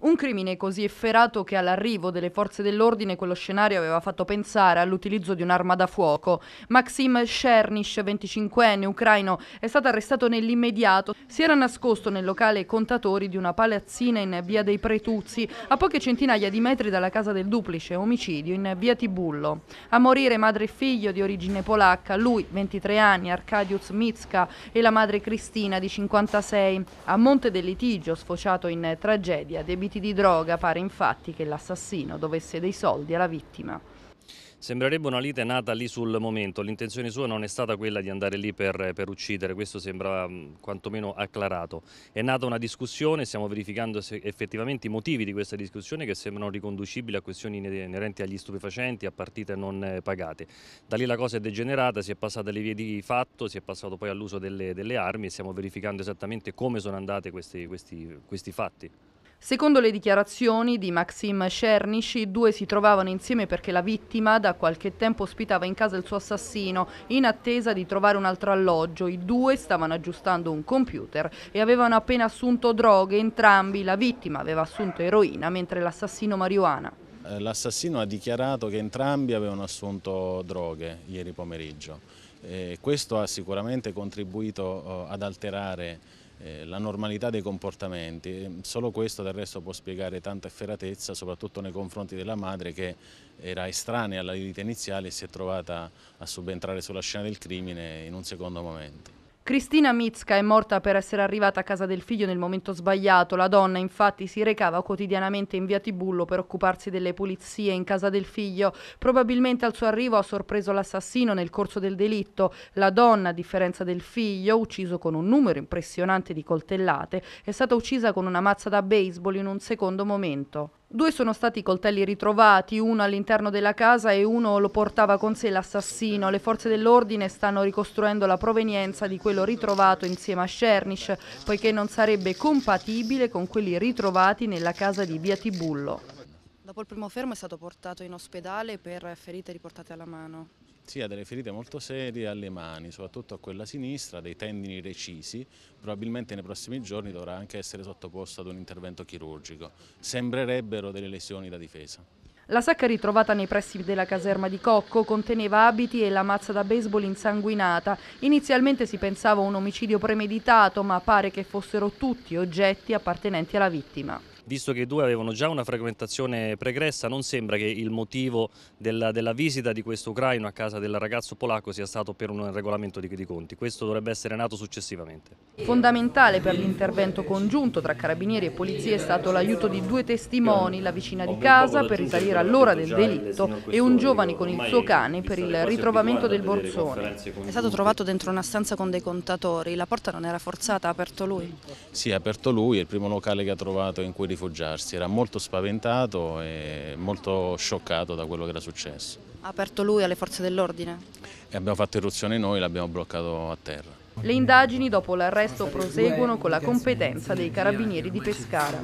Un crimine così efferato che all'arrivo delle forze dell'ordine quello scenario aveva fatto pensare all'utilizzo di un'arma da fuoco. Maxim Shernish, 25enne ucraino, è stato arrestato nell'immediato. Si era nascosto nel locale contatori di una palazzina in via dei Pretuzzi, a poche centinaia di metri dalla casa del duplice omicidio in via Tibullo. A morire madre e figlio di origine polacca, lui, 23 anni, Arkadiusz Mitska e la madre Cristina di 56. A monte del litigio sfociato in tragedia, debitata debiti di droga pare infatti che l'assassino dovesse dei soldi alla vittima. Sembrerebbe una lite nata lì sul momento, l'intenzione sua non è stata quella di andare lì per, per uccidere, questo sembra mm, quantomeno acclarato. È nata una discussione, stiamo verificando effettivamente i motivi di questa discussione che sembrano riconducibili a questioni inerenti agli stupefacenti, a partite non eh, pagate. Da lì la cosa è degenerata, si è passata alle vie di fatto, si è passato poi all'uso delle, delle, armi e stiamo verificando esattamente come sono andate questi, questi, questi fatti. Secondo le dichiarazioni di Maxim Cernic, i due si trovavano insieme perché la vittima da qualche tempo ospitava in casa il suo assassino in attesa di trovare un altro alloggio. I due stavano aggiustando un computer e avevano appena assunto droghe, entrambi. La vittima aveva assunto eroina mentre l'assassino marijuana. Eh, l'assassino ha dichiarato che entrambi avevano assunto droghe ieri pomeriggio. E eh, questo ha sicuramente contribuito oh, ad alterare eh, la normalità dei comportamenti. Eh, solo questo del resto può spiegare tanta efferatezza, soprattutto nei confronti della madre che era estranea alla vita iniziale e si è trovata a subentrare sulla scena del crimine in un secondo momento. Cristina Mizka è morta per essere arrivata a casa del figlio nel momento sbagliato. La donna infatti si recava quotidianamente in via Tibullo per occuparsi delle pulizie in casa del figlio. Probabilmente al suo arrivo ha sorpreso l'assassino nel corso del delitto. La donna, a differenza del figlio, ucciso con un numero impressionante di coltellate, è stata uccisa con una mazza da baseball in un secondo momento. Due sono stati i coltelli ritrovati, uno all'interno della casa e uno lo portava con sé l'assassino. Le forze dell'ordine stanno ricostruendo la provenienza di quello ritrovato insieme a Cernish, poiché non sarebbe compatibile con quelli ritrovati nella casa di Via Tibullo. Dopo il primo fermo è stato portato in ospedale per ferite riportate alla mano. Sì, ha delle ferite molto serie alle mani, soprattutto a quella sinistra, dei tendini recisi. Probabilmente nei prossimi giorni dovrà anche essere sottoposto ad un intervento chirurgico. Sembrerebbero delle lesioni da difesa. La sacca ritrovata nei pressi della caserma di Cocco conteneva abiti e la mazza da baseball insanguinata. Inizialmente si pensava un omicidio premeditato, ma pare che fossero tutti oggetti appartenenti alla vittima visto che i due avevano già una frequentazione pregressa, non sembra che il motivo della, della visita di questo ucraino a casa del ragazzo polacco sia stato per un regolamento di, di conti. Questo dovrebbe essere nato successivamente. Fondamentale per l'intervento congiunto tra carabinieri e polizia è stato l'aiuto di due testimoni, la vicina di casa per risalire all'ora del delitto e un giovane con il suo cane per il ritrovamento del borsone. È stato trovato dentro una stanza con dei contatori, la porta non era forzata, ha aperto lui? Sì, ha aperto lui, è il primo locale che ha trovato in cui rifugiarsi, era molto spaventato e molto scioccato da quello che era successo. Ha aperto lui alle forze dell'ordine? E abbiamo fatto irruzione noi e l'abbiamo bloccato a terra. Le indagini dopo l'arresto proseguono con la competenza dei carabinieri di Pescara.